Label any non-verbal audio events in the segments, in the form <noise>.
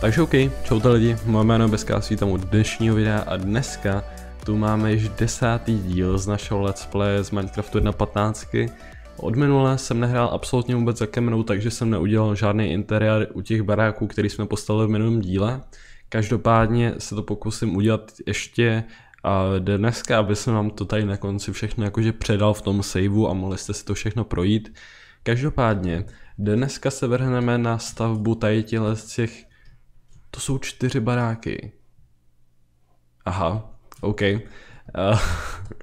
Takže OK, čau to lidi, moje jméno je Beská, svítám u dnešního videa a dneska tu máme již desátý díl z našeho let's play z Minecraftu 1.15. Od minule jsem nehrál absolutně vůbec za kamenou, takže jsem neudělal žádný interiér u těch baráků, který jsme postavili v minulém díle. Každopádně se to pokusím udělat ještě a dneska, aby jsem vám to tady na konci všechno jakože předal v tom saveu a mohli jste si to všechno projít. Každopádně, dneska se vrhneme na stavbu tady těch... To jsou čtyři baráky. Aha, OK. Uh,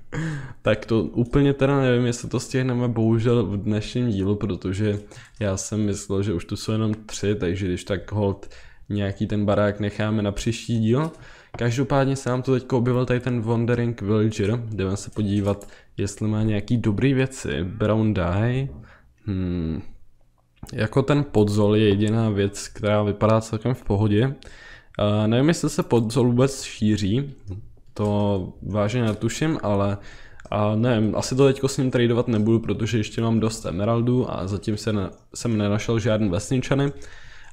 <laughs> tak to úplně teda nevím, jestli to stihneme bohužel v dnešním dílu, protože já jsem myslel, že už tu jsou jenom tři, takže když tak hold nějaký ten barák necháme na příští díl. Každopádně se nám to teď objevil tady ten Wandering Villager, jdeme se podívat, jestli má nějaký dobrý věci. Brown dye, Hmm. Jako ten podzol je jediná věc, která vypadá celkem v pohodě. Uh, nevím, jestli se podzol vůbec šíří, to vážně netuším, ale a nevím, asi to teďko s ním tradovat nebudu, protože ještě mám dost emeraldů a zatím se ne, jsem nenašel žádný vesničany.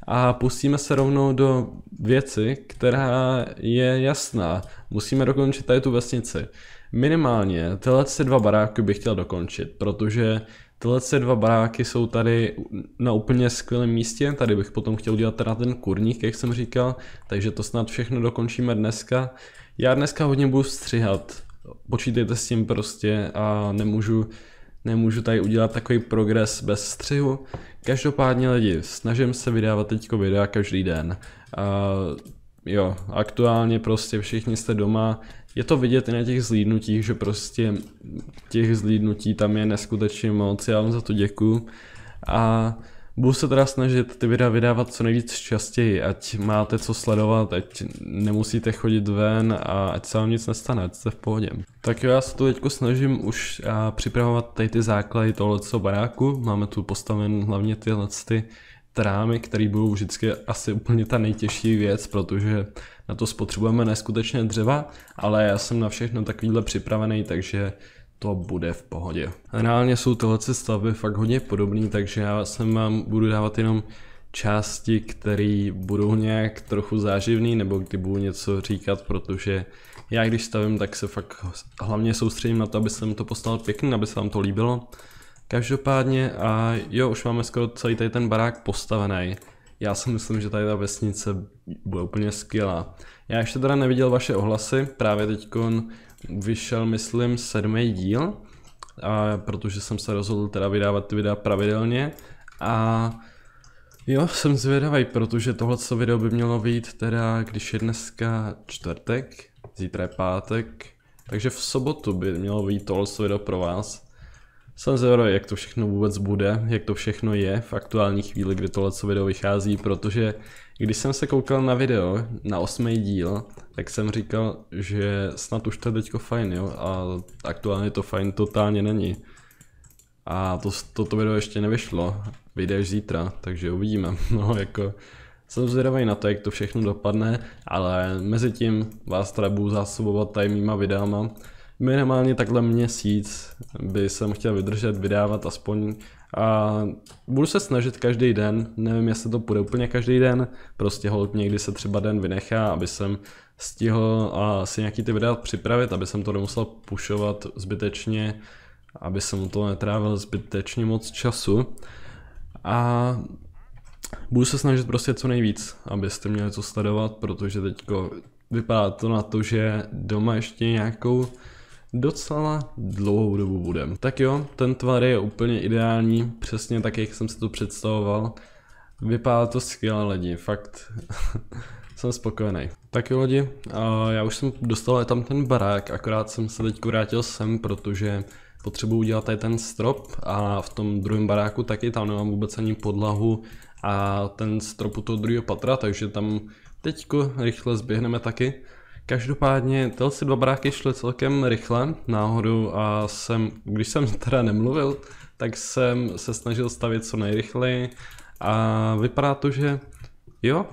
A pustíme se rovnou do věci, která je jasná. Musíme dokončit tady tu vesnici. Minimálně tyhle dva baráky bych chtěl dokončit, protože Tyhle dva baráky jsou tady na úplně skvělém místě, tady bych potom chtěl udělat teda ten kurník, jak jsem říkal, takže to snad všechno dokončíme dneska. Já dneska hodně budu střihat, počítejte s tím prostě a nemůžu, nemůžu tady udělat takový progres bez střihu. Každopádně lidi, snažím se vydávat teď videa každý den. A jo, aktuálně prostě všichni jste doma, je to vidět i na těch zlídnutích, že prostě těch zlídnutí tam je neskutečně moc, já vám za to děkuju. A budu se teda snažit ty videa vydávat co nejvíc častěji, ať máte co sledovat, ať nemusíte chodit ven a ať se vám nic nestane, ať jste v pohodě. Tak jo, já se to teďko snažím už a eh, připravovat tady ty základy tohoto baráku, máme tu postaven hlavně tyhle ty trámy, které budou vždycky asi úplně ta nejtěžší věc, protože na to spotřebujeme neskutečně dřeva, ale já jsem na všechno takovýhle připravený, takže to bude v pohodě. Reálně jsou tohle stavby fakt hodně podobné, takže já sem vám budu dávat jenom části, které budou nějak trochu záživný, nebo kdy budu něco říkat, protože já když stavím, tak se fakt hlavně soustředím na to, aby jsem to postalo pěkný, aby se vám to líbilo. Každopádně, a jo, už máme skoro celý tady ten barák postavený. Já si myslím, že tady ta vesnice bude úplně skvělá. Já ještě teda neviděl vaše ohlasy, právě teď vyšel, myslím, sedmý díl, a protože jsem se rozhodl teda vydávat ty videa pravidelně a jo, jsem zvědavý, protože tohle video by mělo být teda, když je dneska čtvrtek, zítra je pátek, takže v sobotu by mělo být tohle video pro vás. Jsem zvědavý, jak to všechno vůbec bude, jak to všechno je v aktuální chvíli, kdy tohle video vychází, protože když jsem se koukal na video, na osmý díl, tak jsem říkal, že snad už to je teďko fajn, jo, a aktuálně to fajn totálně není. A to, toto video ještě nevyšlo, vyjde až zítra, takže uvidíme, <laughs> no jako... Jsem zvědavý na to, jak to všechno dopadne, ale mezi tím vás teda budu zásobovat tady mýma videama, minimálně takhle měsíc by jsem chtěl vydržet, vydávat aspoň a budu se snažit každý den, nevím jestli to půjde úplně každý den, prostě hold někdy se třeba den vynechá, aby jsem stihl a si nějaký ty videa připravit, aby jsem to nemusel pušovat zbytečně, aby jsem to netrávil zbytečně moc času a budu se snažit prostě co nejvíc, abyste měli co sledovat, protože teďko vypadá to na to, že doma ještě nějakou docela dlouhou dobu budem. Tak jo, ten tvar je úplně ideální, přesně tak, jak jsem si to představoval. Vypadá to skvěle lidi, fakt. <laughs> jsem spokojený. Tak jo lidi, já už jsem dostal tam ten barák, akorát jsem se teď vrátil sem, protože potřebuji udělat tady ten strop a v tom druhém baráku taky, tam nemám vůbec ani podlahu a ten strop u toho druhého patra, takže tam teďko rychle zběhneme taky. Každopádně tyhle si dva bráky šly celkem rychle náhodou a jsem, když jsem <laughs> teda nemluvil, tak jsem se snažil stavit co nejrychleji a vypadá to, že jo,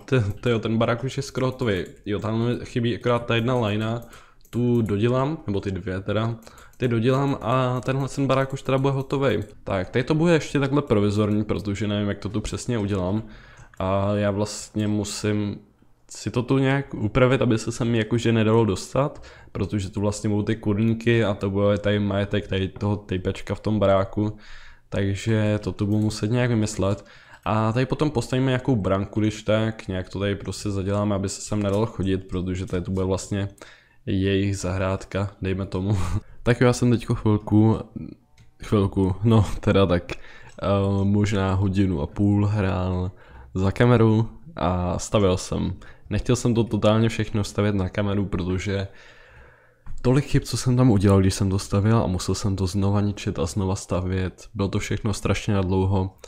to jo ten barák už je skoro hotový. Jo, tam chybí akorát ta jedna lajna, tu dodělám, nebo ty dvě teda, ty dodělám a tenhle ten barák už teda bude hotový. Tak, tady to bude ještě takhle provizorní, protože nevím, jak to tu přesně udělám. A já vlastně musím si to tu nějak upravit, aby se sem jakože nedalo dostat, protože tu vlastně budou ty kurníky a to bude tady majetek tady toho typečka v tom baráku, takže to tu budu muset nějak vymyslet. A tady potom postavíme nějakou branku, když tak, nějak to tady prostě zaděláme, aby se sem nedalo chodit, protože tady tu bude vlastně jejich zahrádka, dejme tomu. <laughs> tak jo, já jsem teďko chvilku, chvilku, no teda tak, uh, možná hodinu a půl hrál za kameru a stavil jsem Nechtěl jsem to totálně všechno stavět na kameru, protože tolik chyb, co jsem tam udělal, když jsem to stavěl a musel jsem to znova ničit a znova stavět. Bylo to všechno strašně na dlouho.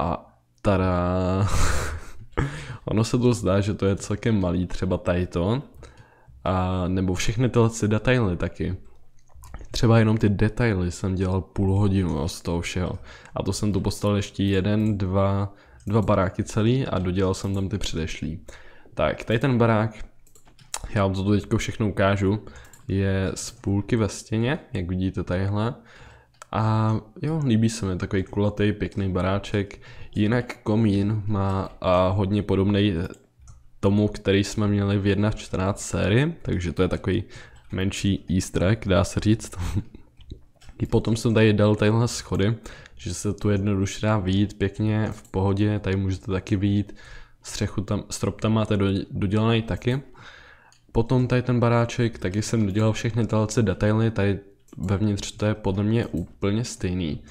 A tada. <laughs> ono se to zdá, že to je celkem malý, třeba tady to. A nebo všechny tyhle detaily taky. Třeba jenom ty detaily jsem dělal půl hodinu z toho všeho. A to jsem tu postavil ještě jeden, dva, dva baráky celý a dodělal jsem tam ty předešlý. Tak, tady ten barák, já vám to teďko všechno ukážu, je z půlky ve stěně, jak vidíte tadyhle. A jo, líbí se mi takový kulatý, pěkný baráček. Jinak komín má a hodně podobný tomu, který jsme měli v 1.14 sérii, takže to je takový menší easter egg, dá se říct. <laughs> I potom jsem tady dal tadyhle schody, že se tu jednoduše dá vyjít pěkně, v pohodě, tady můžete taky vyjít, střechu tam, strop tam máte do, dodělaný taky. Potom tady ten baráček, taky jsem dodělal všechny tyhle detaily, tady vevnitř to je podle mě úplně stejný.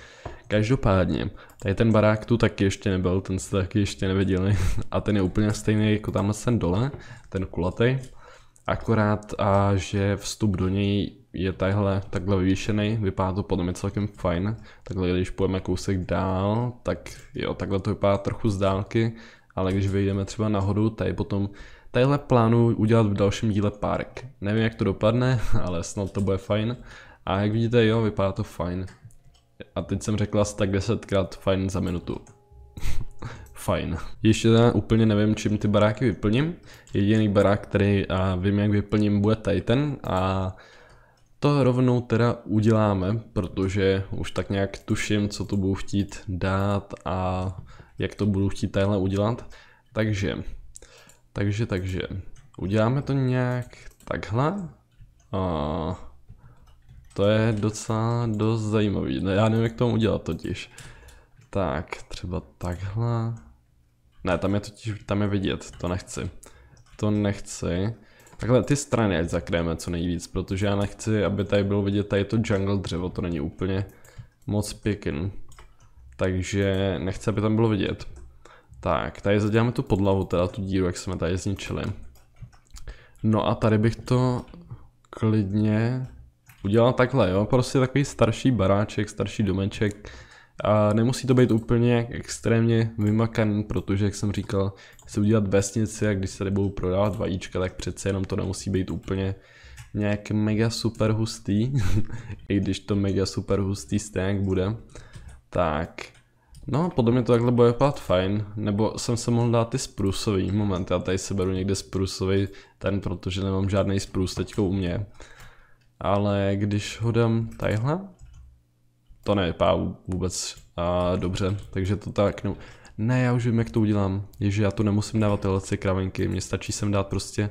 Každopádně, tady ten barák tu taky ještě nebyl, ten se taky ještě neviděli <laughs> a ten je úplně stejný jako tam sem dole, ten kulatý akorát a že vstup do něj je tahle takhle vyvýšený, vypadá to podle mě celkem fajn. Takhle když půjdeme kousek dál, tak jo, takhle to vypadá trochu z dálky, ale když vyjdeme třeba nahoru, tady potom tadyhle plánu udělat v dalším díle park. Nevím, jak to dopadne, <laughs> ale snad to bude fajn. A jak vidíte, jo, vypadá to fajn. A teď jsem řekla asi tak desetkrát fajn za minutu. <laughs> fajn. Ještě teda úplně nevím, čím ty baráky vyplním. Jediný barák, který a vím, jak vyplním, bude Titan a to rovnou teda uděláme, protože už tak nějak tuším, co tu budu chtít dát a jak to budu chtít tadyhle udělat. Takže, takže, takže, uděláme to nějak takhle. A to je docela dost zajímavý, no, já nevím, jak to udělat totiž. Tak, třeba takhle. Ne, tam je totiž, tam je vidět, to nechci. To nechci. Takhle ty strany ať zakrýme, co nejvíc, protože já nechci, aby tady bylo vidět tady to jungle dřevo, to není úplně moc pěkný. Takže nechci, aby tam bylo vidět. Tak, tady zaděláme tu podlahu, teda tu díru, jak jsme tady zničili. No a tady bych to klidně udělal takhle, jo, prostě takový starší baráček, starší domeček, a nemusí to být úplně extrémně vymakaný, protože, jak jsem říkal, se udělat vesnici a když se tady budou prodávat vajíčka, tak přece jenom to nemusí být úplně nějak mega super hustý, <laughs> i když to mega super hustý stejně bude. Tak, no podle mě to takhle bude vypadat fajn, nebo jsem se mohl dát ty sprusový moment, já tady se beru někde sprusový ten, protože nemám žádný sprus teďko u mě. Ale když ho dám tadyhle, to nevypadá vůbec a, dobře, takže to tak, no, ne, já už vím, jak to udělám, je, že já tu nemusím dávat tyhle kravenky, mně stačí sem dát prostě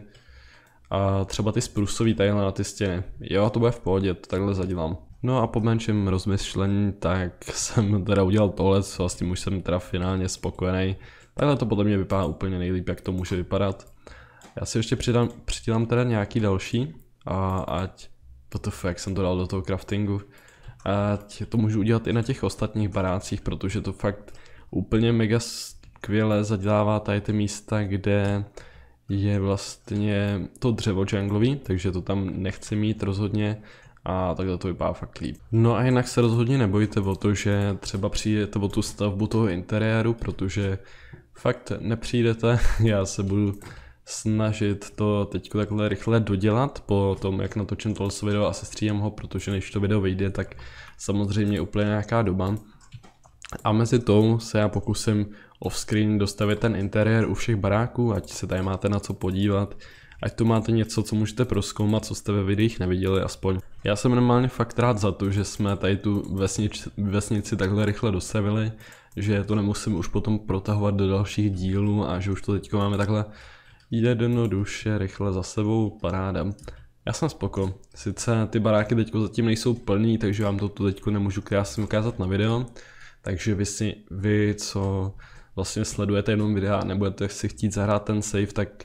a třeba ty sprusový tadyhle na ty stěny. Jo, to bude v pohodě, to takhle zadělám. No a po menším rozmyšlení, tak <laughs> jsem teda udělal tohle, co a s tím už jsem teda finálně spokojený. Takhle to podle mě vypadá úplně nejlíp, jak to může vypadat. Já si ještě přidám, přidám teda nějaký další a ať, the jak jsem to dal do toho craftingu, Ať to můžu udělat i na těch ostatních barácích, protože to fakt úplně mega skvěle zadělává tady ty místa, kde je vlastně to dřevo junglový, takže to tam nechci mít rozhodně a takhle to vypadá fakt líp. No a jinak se rozhodně nebojte o to, že třeba přijdete o tu stavbu toho interiéru, protože fakt nepřijdete, <laughs> já se budu snažit to teď takhle rychle dodělat po tom, jak natočím tohle video a sestříhám ho, protože než to video vyjde, tak samozřejmě úplně nějaká doba. A mezi tou se já pokusím offscreen dostavit ten interiér u všech baráků, ať se tady máte na co podívat, ať tu máte něco, co můžete proskoumat, co jste ve videích neviděli aspoň. Já jsem normálně fakt rád za to, že jsme tady tu vesnič, vesnici takhle rychle dostavili, že to nemusím už potom protahovat do dalších dílů a že už to teď máme takhle Jednoduše, rychle za sebou, paráda. Já jsem spoko. Sice ty baráky teďko zatím nejsou plný, takže vám to tu teďko nemůžu krásně ukázat na video. Takže vy, si, vy, co vlastně sledujete jenom videa, nebudete si chtít zahrát ten save, tak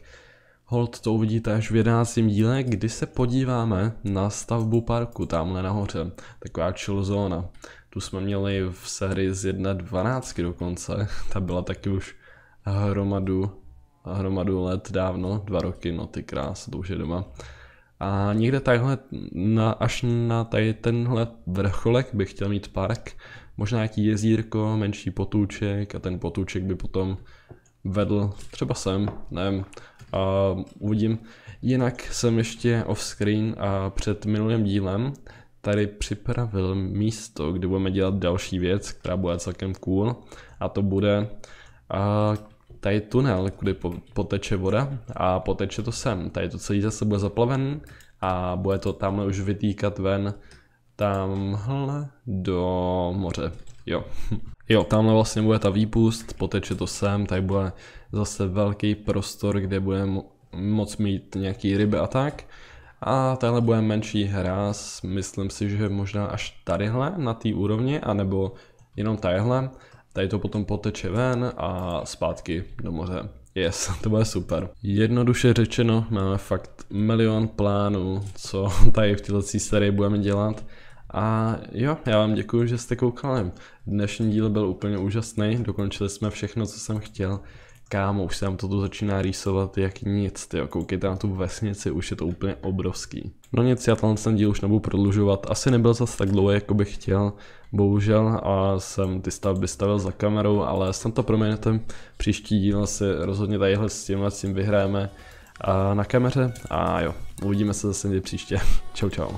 hold to uvidíte až v 11. díle, kdy se podíváme na stavbu parku tamhle nahoře. Taková chill zóna. Tu jsme měli v sérii z 1.12 dokonce. Ta byla taky už hromadu hromadu let dávno, dva roky, no ty krás, to už je doma. A někde takhle, na, až na tady tenhle vrcholek bych chtěl mít park, možná nějaký jezírko, menší potůček a ten potůček by potom vedl třeba sem, nevím, a uvidím. Jinak jsem ještě off-screen a před minulým dílem tady připravil místo, kde budeme dělat další věc, která bude celkem cool a to bude a tady tunel, kudy po, poteče voda a poteče to sem. Tady to celý zase bude zaplaven, a bude to tamhle už vytýkat ven tamhle do moře. Jo. <laughs> Jo, tamhle vlastně bude ta výpust, poteče to sem, tady bude zase velký prostor, kde bude mo moc mít nějaký ryby a tak. A tahle bude menší hráz, myslím si, že možná až tadyhle na té úrovni, anebo jenom tadyhle. Tady to potom poteče ven a zpátky do moře. Yes, <laughs> to bude super. Jednoduše řečeno, máme fakt milion plánů, co tady v této sérii budeme dělat. A jo, já vám děkuji, že jste koukali. Dnešní díl byl úplně úžasný, dokončili jsme všechno, co jsem chtěl. Kámo, už se nám to tu začíná rýsovat jak nic, ty koukejte na tu vesnici, už je to úplně obrovský. No nic, já tam ten díl už nebudu prodlužovat, asi nebyl zas tak dlouhý, jako bych chtěl, bohužel, a jsem ty stavby stavil za kamerou, ale snad to proměnete, příští díl si rozhodně tadyhle s tímhle s tím vyhráme na kameře a jo, uvidíme se zase někdy příště, <laughs> čau čau.